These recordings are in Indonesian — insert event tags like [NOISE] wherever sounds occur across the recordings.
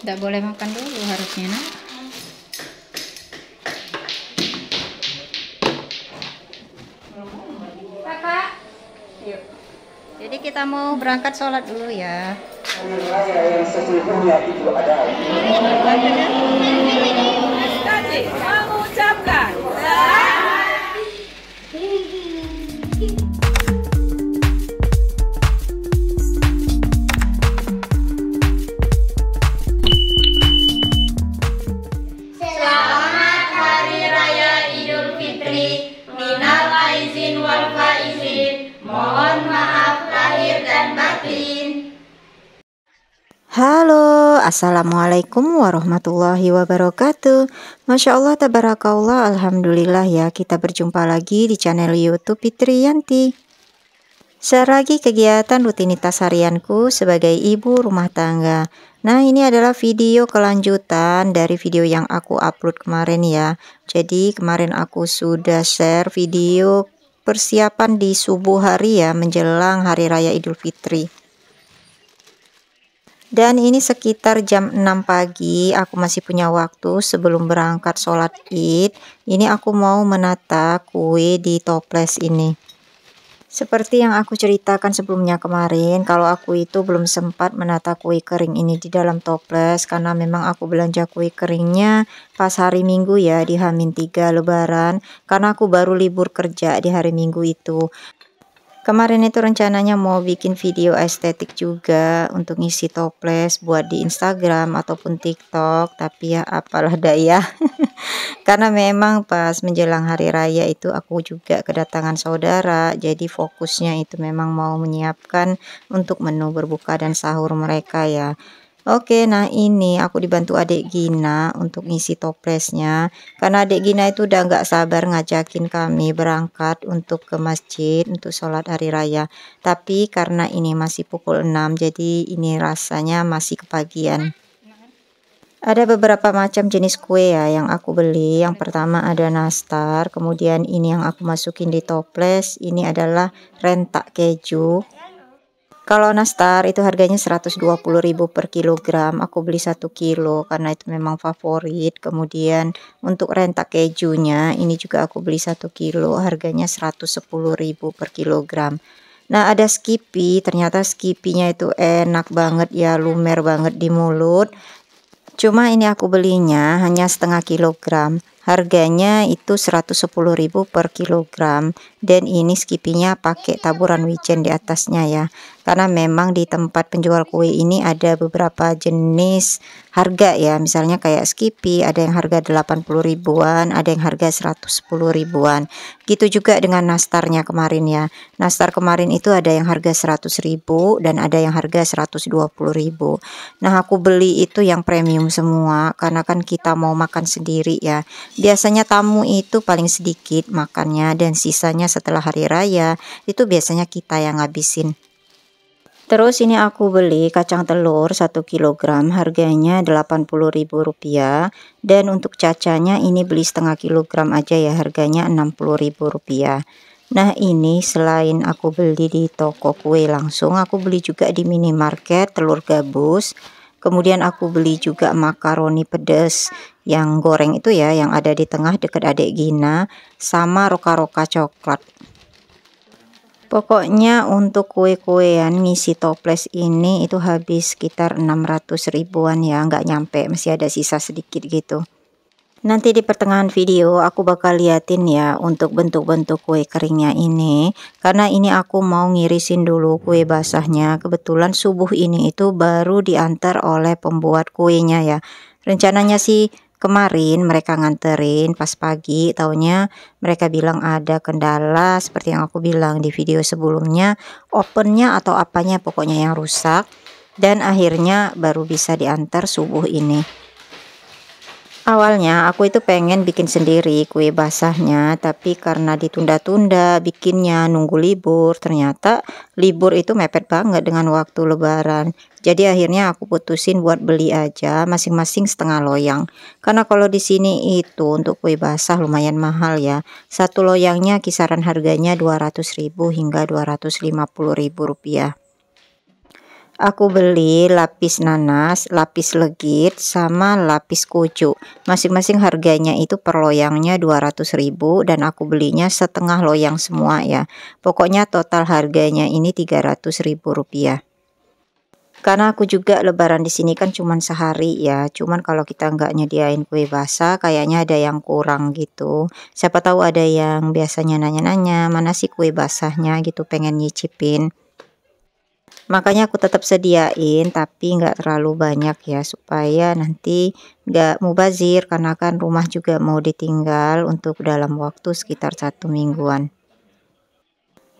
tidak boleh makan dulu harusnya nah. jadi kita mau berangkat sholat dulu ya yang sesungguhnya itu ada Assalamualaikum warahmatullahi wabarakatuh Masya Allah tabarakallah Alhamdulillah ya kita berjumpa lagi di channel youtube Fitri Yanti Seragi kegiatan rutinitas harianku sebagai ibu rumah tangga Nah ini adalah video kelanjutan dari video yang aku upload kemarin ya Jadi kemarin aku sudah share video persiapan di subuh hari ya menjelang hari raya idul fitri dan ini sekitar jam 6 pagi, aku masih punya waktu sebelum berangkat sholat id. Ini aku mau menata kue di toples ini. Seperti yang aku ceritakan sebelumnya kemarin, kalau aku itu belum sempat menata kue kering ini di dalam toples karena memang aku belanja kue keringnya pas hari Minggu ya di Hamin 3 Lebaran karena aku baru libur kerja di hari Minggu itu. Kemarin itu rencananya mau bikin video estetik juga untuk ngisi toples buat di Instagram ataupun TikTok, tapi ya apalah [LAUGHS] daya. Karena memang pas menjelang hari raya itu aku juga kedatangan saudara, jadi fokusnya itu memang mau menyiapkan untuk menu berbuka dan sahur mereka ya. Oke, nah ini aku dibantu adik Gina untuk ngisi toplesnya Karena adik Gina itu udah nggak sabar ngajakin kami berangkat untuk ke masjid untuk sholat hari raya Tapi karena ini masih pukul 6 jadi ini rasanya masih kepagian ada beberapa macam jenis kue ya yang aku beli. Yang pertama ada nastar, kemudian ini yang aku masukin di toples. Ini adalah rentak keju. Kalau nastar itu harganya 120.000 per kilogram, aku beli 1 kilo karena itu memang favorit. Kemudian untuk rentak kejunya ini juga aku beli 1 kilo, harganya 110.000 per kilogram. Nah, ada skipi, ternyata skipinya itu enak banget ya, lumer banget di mulut. Cuma ini aku belinya hanya setengah kilogram. Harganya itu 110.000 per kilogram dan ini skipinya pakai taburan wijen di atasnya ya karena memang di tempat penjual kue ini ada beberapa jenis harga ya misalnya kayak skippy ada yang harga 80 ribuan ada yang harga 110 ribuan gitu juga dengan nastarnya kemarin ya nastar kemarin itu ada yang harga 100 ribu dan ada yang harga 120 ribu nah aku beli itu yang premium semua karena kan kita mau makan sendiri ya biasanya tamu itu paling sedikit makannya dan sisanya setelah hari raya itu biasanya kita yang ngabisin Terus ini aku beli kacang telur 1 kg harganya Rp80.000 dan untuk cacanya ini beli setengah kilogram aja ya harganya Rp60.000. Nah ini selain aku beli di toko kue langsung aku beli juga di minimarket telur gabus. Kemudian aku beli juga makaroni pedas yang goreng itu ya yang ada di tengah dekat adik Gina sama roka-roka coklat pokoknya untuk kue-kuean ngisi toples ini itu habis sekitar 600 ribuan ya nggak nyampe masih ada sisa sedikit gitu Nanti di pertengahan video aku bakal liatin ya untuk bentuk-bentuk kue keringnya ini Karena ini aku mau ngirisin dulu kue basahnya Kebetulan subuh ini itu baru diantar oleh pembuat kuenya ya Rencananya sih kemarin mereka nganterin pas pagi taunya mereka bilang ada kendala seperti yang aku bilang di video sebelumnya opennya atau apanya pokoknya yang rusak dan akhirnya baru bisa diantar subuh ini Awalnya aku itu pengen bikin sendiri kue basahnya, tapi karena ditunda-tunda bikinnya nunggu libur, ternyata libur itu mepet banget dengan waktu lebaran. Jadi akhirnya aku putusin buat beli aja masing-masing setengah loyang. Karena kalau di sini itu untuk kue basah lumayan mahal ya. Satu loyangnya kisaran harganya 200.000 hingga 250.000 rupiah. Aku beli lapis nanas, lapis legit, sama lapis kucu. Masing-masing harganya itu per loyangnya 200.000 dan aku belinya setengah loyang semua ya. Pokoknya total harganya ini 300.000 rupiah karena aku juga lebaran di sini kan cuman sehari ya cuman kalau kita nggak nyediain kue basah kayaknya ada yang kurang gitu siapa tahu ada yang biasanya nanya-nanya mana sih kue basahnya gitu pengen nyicipin makanya aku tetap sediain tapi nggak terlalu banyak ya supaya nanti nggak mubazir karena kan rumah juga mau ditinggal untuk dalam waktu sekitar satu mingguan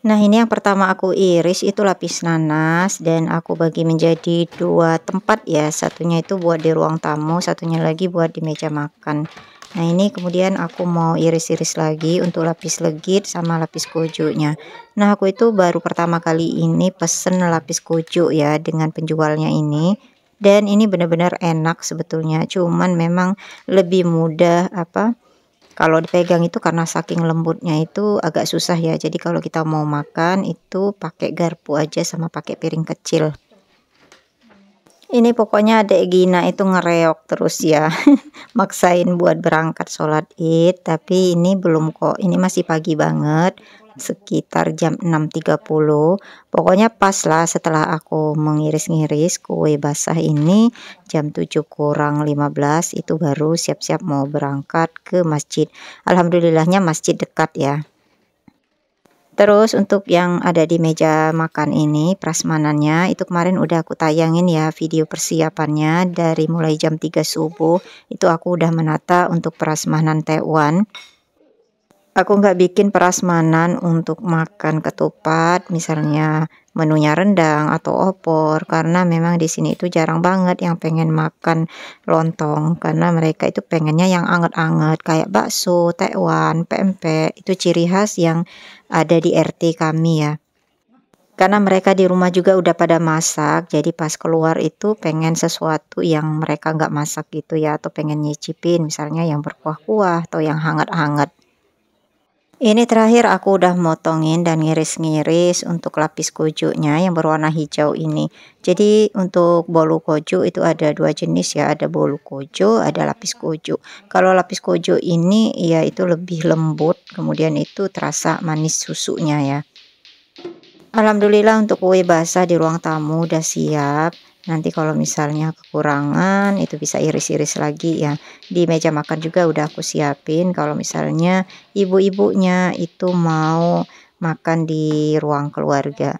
Nah ini yang pertama aku iris itu lapis nanas dan aku bagi menjadi dua tempat ya satunya itu buat di ruang tamu satunya lagi buat di meja makan Nah ini kemudian aku mau iris-iris lagi untuk lapis legit sama lapis kojonya Nah aku itu baru pertama kali ini pesen lapis kojo ya dengan penjualnya ini Dan ini benar-benar enak sebetulnya cuman memang lebih mudah apa kalau dipegang itu karena saking lembutnya itu agak susah ya Jadi kalau kita mau makan itu pakai garpu aja sama pakai piring kecil ini pokoknya adek Gina itu ngereok terus ya. [LAUGHS] Maksain buat berangkat sholat id. Tapi ini belum kok. Ini masih pagi banget. Sekitar jam 6.30. Pokoknya pas lah setelah aku mengiris-ngiris kue basah ini. Jam 7 kurang 15 itu baru siap-siap mau berangkat ke masjid. Alhamdulillahnya masjid dekat ya. Terus untuk yang ada di meja makan ini prasmanannya itu kemarin udah aku tayangin ya video persiapannya dari mulai jam 3 subuh itu aku udah menata untuk prasmanan Taiwan. Aku nggak bikin prasmanan untuk makan ketupat misalnya menunya rendang atau opor karena memang di sini itu jarang banget yang pengen makan lontong karena mereka itu pengennya yang anget-anget kayak bakso, tekwan, pempek itu ciri khas yang ada di RT kami ya. Karena mereka di rumah juga udah pada masak, jadi pas keluar itu pengen sesuatu yang mereka nggak masak gitu ya, atau pengen nyicipin misalnya yang berkuah-kuah atau yang hangat-hangat. Ini terakhir aku udah motongin dan ngiris-ngiris untuk lapis kojunya yang berwarna hijau ini. Jadi untuk bolu koju itu ada dua jenis ya, ada bolu koju, ada lapis koju. Kalau lapis koju ini ya itu lebih lembut, kemudian itu terasa manis susunya ya. Alhamdulillah untuk kue basah di ruang tamu udah siap. Nanti kalau misalnya kekurangan itu bisa iris-iris lagi ya. Di meja makan juga udah aku siapin kalau misalnya ibu-ibunya itu mau makan di ruang keluarga.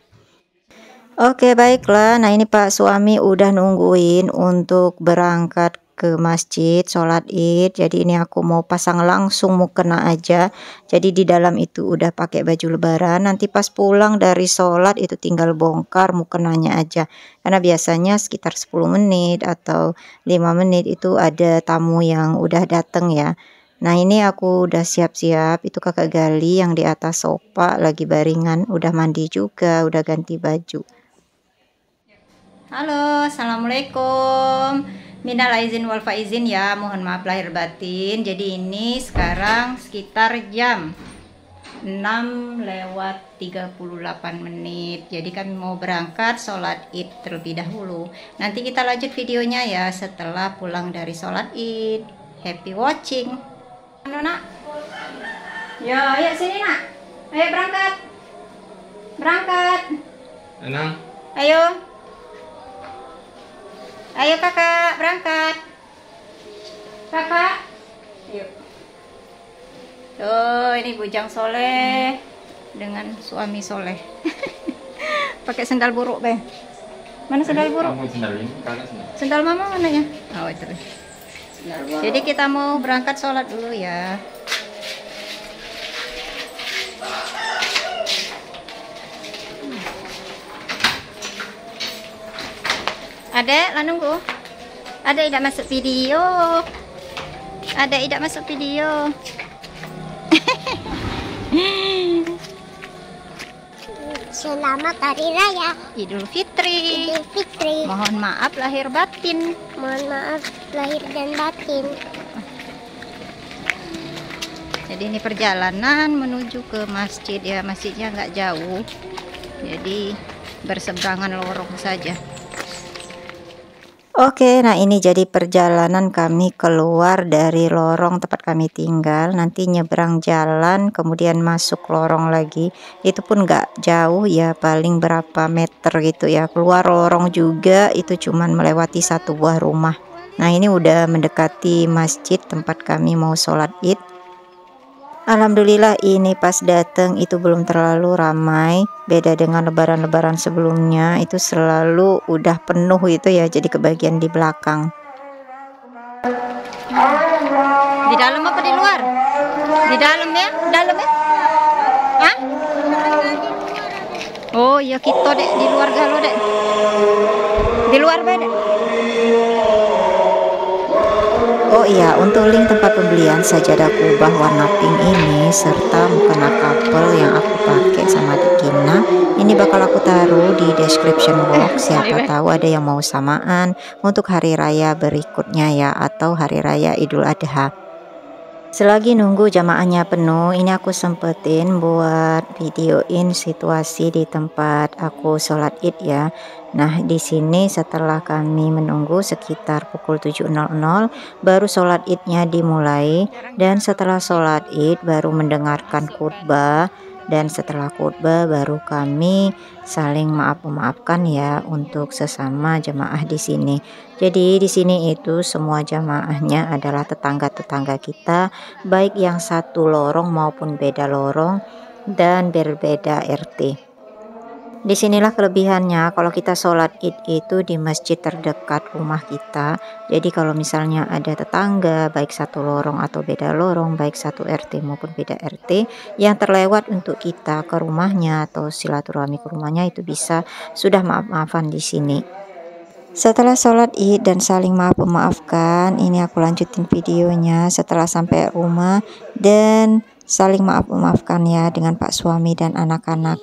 Oke, baiklah. Nah, ini Pak suami udah nungguin untuk berangkat ke masjid sholat id jadi ini aku mau pasang langsung mukena aja jadi di dalam itu udah pakai baju lebaran nanti pas pulang dari sholat itu tinggal bongkar mukenanya aja karena biasanya sekitar 10 menit atau 5 menit itu ada tamu yang udah dateng ya Nah ini aku udah siap-siap itu kakak Gali yang di atas sofa lagi baringan udah mandi juga udah ganti baju Halo assalamualaikum Minal aizin wal faizin ya, mohon maaf lahir batin. Jadi ini sekarang sekitar jam 6 lewat 38 menit. Jadi kami mau berangkat sholat id terlebih dahulu. Nanti kita lanjut videonya ya setelah pulang dari sholat id. Happy watching. Anu, nak? Ya, ayo sini nak. Ayo berangkat. Berangkat. Ayo. Ayo kakak berangkat. Kakak. Yuk. Tuh ini bujang soleh dengan suami soleh. [LAUGHS] Pakai sendal buruk bang. Mana sendal buruk? Sendal Sendal mama mana ya? Oh itu. Jadi kita mau berangkat sholat dulu ya. Ada, lah nunggu. Ada tidak masuk video. Ada tidak masuk video. [LAUGHS] Selamat Hari Raya Idul Fitri. Idul Fitri. Mohon maaf lahir batin. Mohon maaf lahir dan batin. Jadi ini perjalanan menuju ke masjid ya. Masjidnya nggak jauh. Jadi berseberangan lorong saja. Oke, nah ini jadi perjalanan kami keluar dari lorong tempat kami tinggal. Nanti nyebrang jalan, kemudian masuk lorong lagi. Itu pun nggak jauh ya, paling berapa meter gitu ya. Keluar lorong juga itu cuman melewati satu buah rumah. Nah ini udah mendekati masjid tempat kami mau sholat id Alhamdulillah ini pas datang itu belum terlalu ramai beda dengan lebaran-lebaran sebelumnya itu selalu udah penuh itu ya jadi kebagian di belakang di dalam apa di luar? di dalam ya? dalam ya? Hah? oh ya kita dek di luar galau dek di luar apa Oh iya, untuk link tempat pembelian sajadah kubah warna pink ini serta mukena couple yang aku pakai sama Dikina, ini bakal aku taruh di description box. [LAUGHS] Siapa tahu ada yang mau samaan untuk hari raya berikutnya ya atau hari raya Idul Adha. Selagi nunggu jamaahnya penuh, ini aku sempetin buat videoin situasi di tempat aku sholat id ya. Nah, di sini setelah kami menunggu sekitar pukul 7.00, baru sholat idnya dimulai. Dan setelah sholat id, baru mendengarkan khutbah dan setelah khutbah baru kami saling maaf memaafkan ya untuk sesama jemaah di sini. Jadi di sini itu semua jemaahnya adalah tetangga-tetangga kita baik yang satu lorong maupun beda lorong dan berbeda RT. Disinilah kelebihannya kalau kita sholat id itu di masjid terdekat rumah kita Jadi kalau misalnya ada tetangga baik satu lorong atau beda lorong Baik satu RT maupun beda RT Yang terlewat untuk kita ke rumahnya atau silaturahmi ke rumahnya itu bisa Sudah maaf-maafan di sini setelah sholat id dan saling maaf memaafkan, ini aku lanjutin videonya setelah sampai rumah dan saling maaf memaafkan ya dengan pak suami dan anak-anak.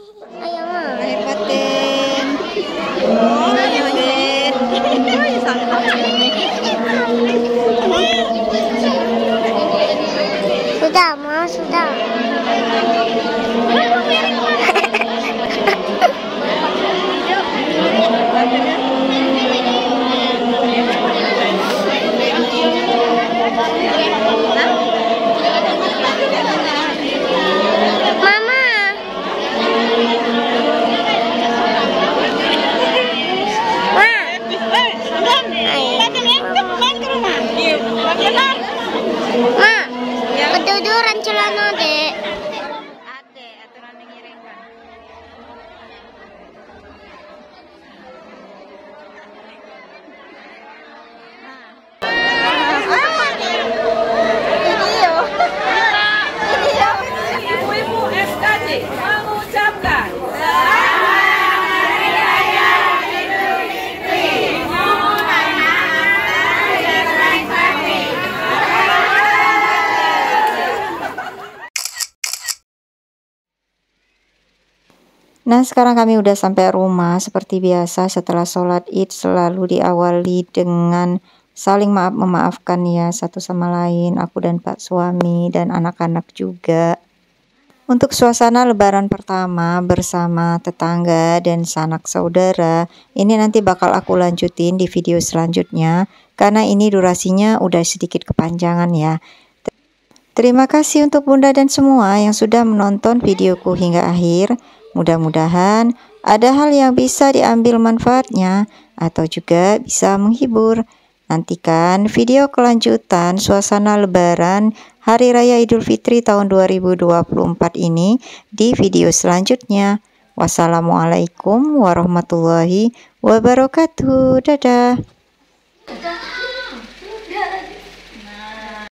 sekarang kami udah sampai rumah seperti biasa setelah sholat id selalu diawali dengan saling maaf memaafkan ya satu sama lain aku dan pak suami dan anak-anak juga untuk suasana lebaran pertama bersama tetangga dan sanak saudara ini nanti bakal aku lanjutin di video selanjutnya karena ini durasinya udah sedikit kepanjangan ya Terima kasih untuk Bunda dan semua yang sudah menonton videoku hingga akhir. Mudah-mudahan ada hal yang bisa diambil manfaatnya atau juga bisa menghibur. Nantikan video kelanjutan suasana lebaran Hari Raya Idul Fitri tahun 2024 ini di video selanjutnya. Wassalamualaikum warahmatullahi wabarakatuh. Dadah. Dadah.